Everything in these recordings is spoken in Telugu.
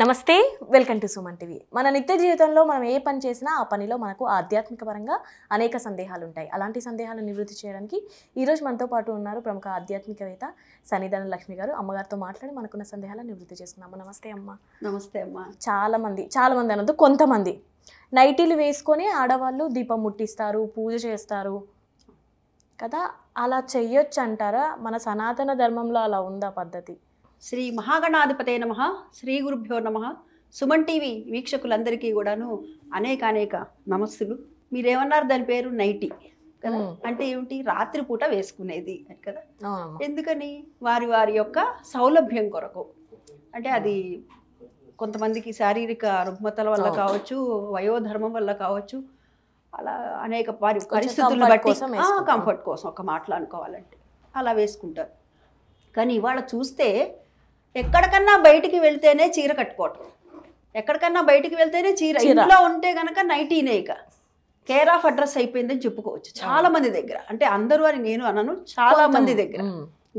నమస్తే వెల్కమ్ టు సుమన్ టీవీ మన నిత్య జీవితంలో మనం ఏ పని చేసినా ఆ పనిలో మనకు ఆధ్యాత్మిక పరంగా అనేక సందేహాలు ఉంటాయి అలాంటి సందేహాలను నివృత్తి చేయడానికి ఈరోజు మనతో పాటు ఉన్నారు ప్రముఖ ఆధ్యాత్మికవేత్త సన్నిధాన లక్ష్మి గారు అమ్మగారితో మాట్లాడి మనకున్న సందేహాలను నివృత్తి చేస్తున్నాము నమస్తే అమ్మ నమస్తే అమ్మ చాలా మంది చాలా మంది అనొద్దు కొంతమంది నైటీలు వేసుకొని ఆడవాళ్ళు దీపం ముట్టిస్తారు పూజ చేస్తారు కదా అలా చెయ్యొచ్చు అంటారా మన సనాతన ధర్మంలో అలా ఉందా పద్ధతి శ్రీ మహాగణాధిపతే నమ శ్రీ గురుభ్యో నమ సుమన్ టీవీ వీక్షకులందరికీ కూడాను అనేక అనేక నమస్సులు మీరేమన్నారు దాని పేరు నైటీ అంటే ఏమిటి రాత్రిపూట వేసుకునేది కదా ఎందుకని వారి వారి యొక్క సౌలభ్యం కొరకు అంటే అది కొంతమందికి శారీరక రుగ్మతల వల్ల కావచ్చు వయోధర్మం వల్ల కావచ్చు అలా అనేక వారి పరిస్థితులను బట్టి కంఫర్ట్ కోసం ఒక మాటలు అనుకోవాలంటే అలా వేసుకుంటారు కానీ ఇవాళ చూస్తే ఎక్కడికన్నా బయటికి వెళ్తేనే చీర కట్టుకోవటం ఎక్కడికన్నా బయటికి వెళ్తేనే చీర ఇంట్లో ఉంటే కనుక నైటీనే ఇక కేర్ ఆఫ్ అడ్రస్ అయిపోయిందని చెప్పుకోవచ్చు చాలా మంది దగ్గర అంటే అందరూ అని నేను అనను చాలా మంది దగ్గర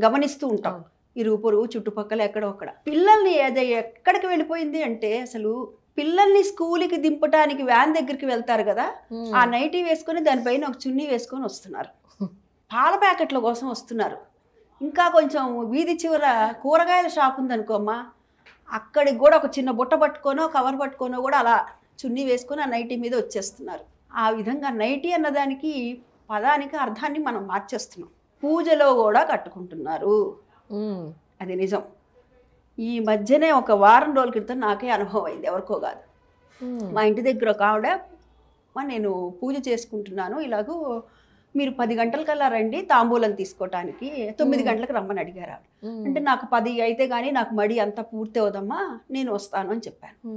గమనిస్తూ ఉంటాం ఇరుగు పొరుగు చుట్టుపక్కల ఎక్కడొక్కడ పిల్లల్ని అదే ఎక్కడికి వెళ్ళిపోయింది అంటే అసలు పిల్లల్ని స్కూల్కి దింపటానికి వ్యాన్ దగ్గరికి వెళ్తారు కదా ఆ నైటీ వేసుకొని దానిపైన ఒక చున్నీ వేసుకొని వస్తున్నారు పాల ప్యాకెట్ల కోసం వస్తున్నారు ఇంకా కొంచెం వీధి చివర కూరగాయల షాప్ ఉందనుకోమ్మా అక్కడికి కూడా ఒక చిన్న బుట్ట పట్టుకొనో కవర్ పట్టుకొనో కూడా అలా చున్నీ వేసుకొని ఆ నైటీ మీద వచ్చేస్తున్నారు ఆ విధంగా నైటీ అన్నదానికి పదానికి అర్థాన్ని మనం మార్చేస్తున్నాం పూజలో కూడా కట్టుకుంటున్నారు అది నిజం ఈ మధ్యనే ఒక వారం రోజుల క్రితం నాకే అనుభవం అయింది ఎవరికో కాదు మా ఇంటి దగ్గర ఒక ఆవిడ నేను పూజ చేసుకుంటున్నాను ఇలాగూ మీరు పది గంటలకల్లా రండి తాంబూలం తీసుకోవటానికి తొమ్మిది గంటలకు రమ్మని అడిగారు అంటే నాకు పది అయితే కానీ నాకు మడి అంతా పూర్తి అవుదమ్మా నేను వస్తాను అని చెప్పాను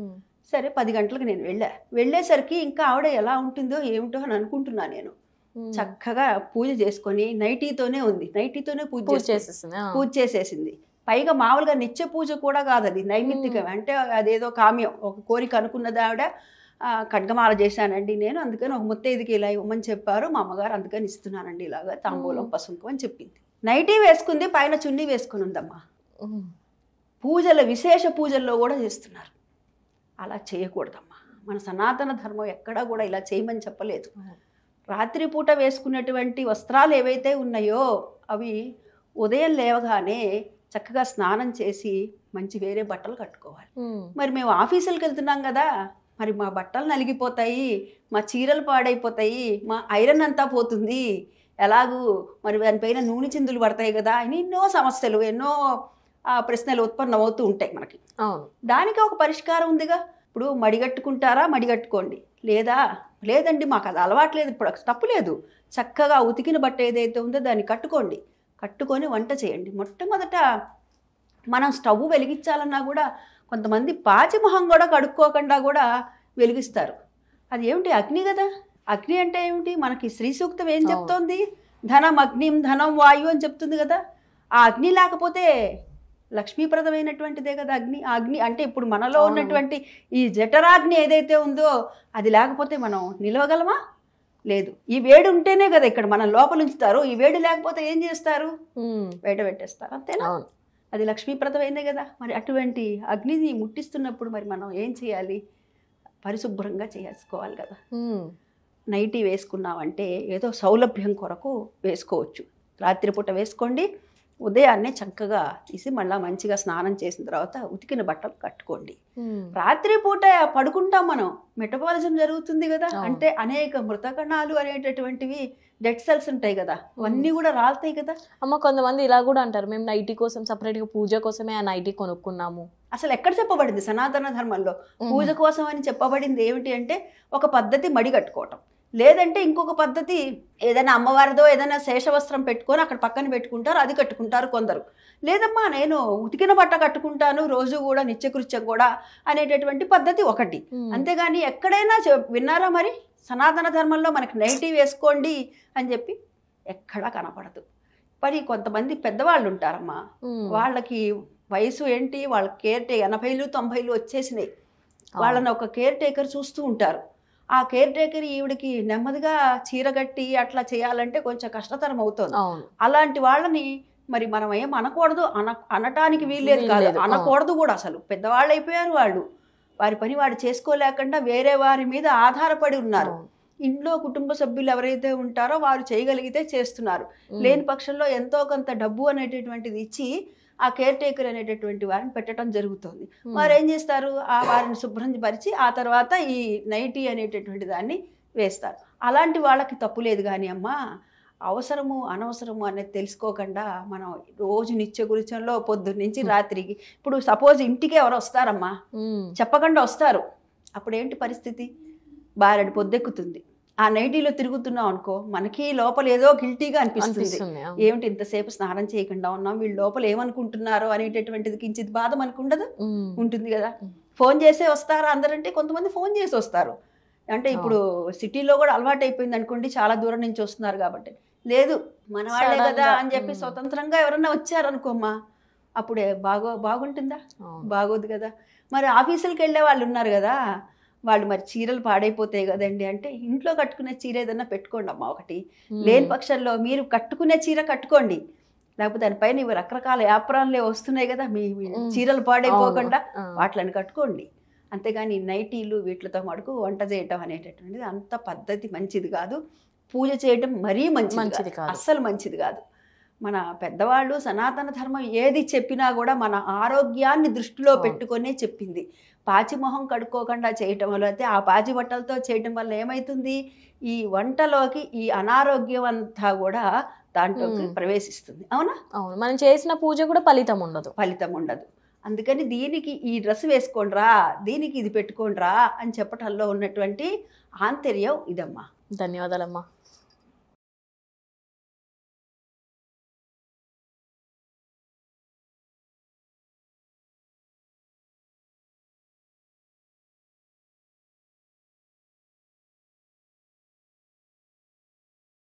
సరే పది గంటలకు నేను వెళ్ళా వెళ్ళేసరికి ఇంకా ఆవిడ ఎలా ఉంటుందో ఏమిటో అని అనుకుంటున్నా నేను చక్కగా పూజ చేసుకొని నైటీతోనే ఉంది నైటీతోనే పూజ చేసేసింది పూజ చేసేసింది పైగా మామూలుగా నిత్య పూజ కూడా కాదు అది నైమిత్తికం అంటే అదేదో కామ్యం ఒక కోరిక అనుకున్నది ఆవిడ ఖడ్గమాల చేశానండి నేను అందుకని ఒక ముత్తైదుకి ఇలా ఇవ్వమని చెప్పారు మా అమ్మగారు అందుకని ఇస్తున్నానండి ఇలాగా తాంబూలం పసుంకం అని చెప్పింది నైటీ వేసుకుంది పైన చున్నీ వేసుకుని ఉందమ్మా పూజల విశేష పూజల్లో కూడా చేస్తున్నారు అలా చేయకూడదమ్మా మన సనాతన ధర్మం ఎక్కడా కూడా ఇలా చేయమని చెప్పలేదు రాత్రిపూట వేసుకున్నటువంటి వస్త్రాలు ఏవైతే ఉన్నాయో అవి ఉదయం లేవగానే చక్కగా స్నానం చేసి మంచి వేరే బట్టలు కట్టుకోవాలి మరి మేము ఆఫీసులకు వెళ్తున్నాం కదా మరి మా బట్టలు నలిగిపోతాయి మా చీరలు పాడైపోతాయి మా ఐరన్ అంతా పోతుంది ఎలాగూ మరి దానిపైన నూనె చిందులు పడతాయి కదా అని ఎన్నో సమస్యలు ఎన్నో ప్రశ్నలు ఉత్పన్నం అవుతూ ఉంటాయి మనకి అవును దానికి ఒక పరిష్కారం ఉందిగా ఇప్పుడు మడిగట్టుకుంటారా మడిగట్టుకోండి లేదా లేదండి మాకు అది అలవాట్లేదు ఇప్పుడు తప్పు లేదు చక్కగా ఉతికిన బట్ట ఏదైతే ఉందో దాన్ని కట్టుకోండి కట్టుకొని వంట చేయండి మొట్టమొదట మనం స్టవ్ వెలిగించాలన్నా కూడా కొంతమంది పాచిమొహం కూడా కడుక్కోకుండా కూడా వెలిగిస్తారు అది ఏమిటి అగ్ని కదా అగ్ని అంటే ఏమిటి మనకి శ్రీ సూక్తం ఏం చెప్తోంది ధనం అగ్నిం ధనం వాయు అని చెప్తుంది కదా ఆ అగ్ని లేకపోతే లక్ష్మీప్రదమైనటువంటిదే కదా అగ్ని అగ్ని అంటే ఇప్పుడు మనలో ఉన్నటువంటి ఈ జఠరాగ్ని ఏదైతే ఉందో అది లేకపోతే మనం నిలవగలమా లేదు ఈ వేడి ఉంటేనే కదా ఇక్కడ మనం లోపల ఈ వేడి లేకపోతే ఏం చేస్తారు వేట పెట్టేస్తారు అంతేనా అది లక్ష్మీప్రదమైందే కదా మరి అటువంటి అగ్నిని ముట్టిస్తున్నప్పుడు మరి మనం ఏం చేయాలి పరిశుభ్రంగా చేసుకోవాలి కదా నైటీ వేసుకున్నామంటే ఏదో సౌలభ్యం కొరకు వేసుకోవచ్చు రాత్రిపూట వేసుకోండి ఉదయాన్నే చక్కగా తీసి మళ్ళీ మంచిగా స్నానం చేసిన తర్వాత ఉతికిన బట్టలు కట్టుకోండి రాత్రిపూట పడుకుంటాం మనం మెటబాలిజం జరుగుతుంది కదా అంటే అనేక మృత కణాలు అనేటటువంటివి డెడ్ సెల్స్ ఉంటాయి కదా అవన్నీ కూడా రాలుతాయి కదా అమ్మ కొంతమంది ఇలా కూడా అంటారు మేము నైటీ కోసం గా పూజ కోసమే ఆ నైటీ కొనుక్కున్నాము అసలు ఎక్కడ చెప్పబడింది సనాతన ధర్మంలో పూజ కోసం అని చెప్పబడింది ఏమిటి అంటే ఒక పద్ధతి మడి కట్టుకోవటం లేదంటే ఇంకొక పద్ధతి ఏదైనా అమ్మవారిదో ఏదైనా శేషవస్త్రం పెట్టుకొని అక్కడ పక్కన పెట్టుకుంటారు అది కట్టుకుంటారు కొందరు లేదమ్మా నేను ఉతికిన బట్ట కట్టుకుంటాను రోజు కూడా నిత్యకృత్యం కూడా అనేటటువంటి పద్ధతి ఒకటి అంతేగాని ఎక్కడైనా విన్నారా మరి సనాతన ధర్మంలో మనకి నెగిటివ్ వేసుకోండి అని చెప్పి ఎక్కడా కనపడదు మరి కొంతమంది పెద్దవాళ్ళు ఉంటారమ్మా వాళ్ళకి వయసు ఏంటి వాళ్ళ కేర్ టేకర్ ఎనభైలు తొంభైలు వచ్చేసినాయి వాళ్ళని ఒక కేర్ టేకర్ చూస్తూ ఉంటారు ఆ కేర్ టేకర్ ఈవిడికి నెమ్మదిగా చీరగట్టి అట్లా చేయాలంటే కొంచెం కష్టతరం అవుతుంది అలాంటి వాళ్ళని మరి మనం ఏం అనకూడదు అన అనటానికి వీల్లేదు కాదు అనకూడదు కూడా అసలు పెద్దవాళ్ళు అయిపోయారు వాళ్ళు వారి పని వాడు చేసుకోలేకుండా వేరే వారి మీద ఆధారపడి ఉన్నారు ఇంట్లో కుటుంబ సభ్యులు ఎవరైతే ఉంటారో వారు చేయగలిగితే చేస్తున్నారు లేని పక్షంలో ఎంతో కొంత డబ్బు అనేటటువంటిది ఇచ్చి ఆ కేర్ టేకర్ అనేటటువంటి వారిని పెట్టడం జరుగుతుంది వారు hmm. ఏం చేస్తారు ఆ వారిని శుభ్రం పరిచి ఆ తర్వాత ఈ నైటీ అనేటటువంటి దాన్ని వేస్తారు అలాంటి వాళ్ళకి తప్పు లేదు కానీ అమ్మ అవసరము అనవసరము అనేది తెలుసుకోకుండా మనం రోజు నిత్య గురిచంలో నుంచి hmm. రాత్రికి ఇప్పుడు సపోజ్ ఇంటికి ఎవరు వస్తారమ్మా hmm. చెప్పకుండా వస్తారు అప్పుడేంటి పరిస్థితి బారెడు పొద్దెక్కుతుంది ఆ నైటీలో తిరుగుతున్నాం అనుకో మనకి లోపల ఏదో గిల్టీగా అనిపిస్తుంది ఏమిటి ఇంతసేపు స్నానం చేయకుండా ఉన్నాం వీళ్ళు లోపల ఏమనుకుంటున్నారో అనేటటువంటిది కించిత్ బాధ మనకు ఉండదు ఉంటుంది కదా ఫోన్ చేసే వస్తారా అందరంటే కొంతమంది ఫోన్ చేసి వస్తారు అంటే ఇప్పుడు సిటీలో కూడా అలవాటు అయిపోయింది అనుకోండి చాలా దూరం నుంచి వస్తున్నారు కాబట్టి లేదు మన వాళ్ళే కదా అని చెప్పి స్వతంత్రంగా ఎవరన్నా వచ్చారనుకోమ్మా అప్పుడే బాగో బాగుంటుందా బాగోదు కదా మరి ఆఫీసులకు వెళ్ళే వాళ్ళు ఉన్నారు కదా వాళ్ళు మరి చీరలు పాడైపోతాయి కదండి అంటే ఇంట్లో కట్టుకునే చీర ఏదన్నా పెట్టుకోండి అమ్మా ఒకటి లేని పక్షంలో మీరు కట్టుకునే చీర కట్టుకోండి లేకపోతే దానిపైన ఇవి రకరకాల యాప్రాన్లే వస్తున్నాయి కదా మీ చీరలు పాడైపోకుండా వాటిని కట్టుకోండి అంతేగాని నైటీలు వీటితో మటుకు వంట చేయటం అనేటటువంటిది అంత పద్ధతి మంచిది కాదు పూజ చేయటం మరీ మంచిది అస్సలు మంచిది కాదు మన పెద్దవాళ్ళు సనాతన ధర్మం ఏది చెప్పినా కూడా మన ఆరోగ్యాన్ని దృష్టిలో పెట్టుకొనే చెప్పింది పాచిమొహం కడుక్కోకుండా చేయటం వల్ల అయితే ఆ పాచి బట్టలతో చేయటం వల్ల ఏమవుతుంది ఈ వంటలోకి ఈ అనారోగ్యం అంతా కూడా దాంట్లో ప్రవేశిస్తుంది అవునా అవును మనం చేసిన పూజ కూడా ఫలితం ఉండదు ఫలితం ఉండదు అందుకని దీనికి ఈ డ్రెస్ వేసుకోండిరా దీనికి ఇది పెట్టుకోండిరా అని చెప్పటంలో ఉన్నటువంటి ఆంతర్యం ఇదమ్మా ధన్యవాదాలమ్మా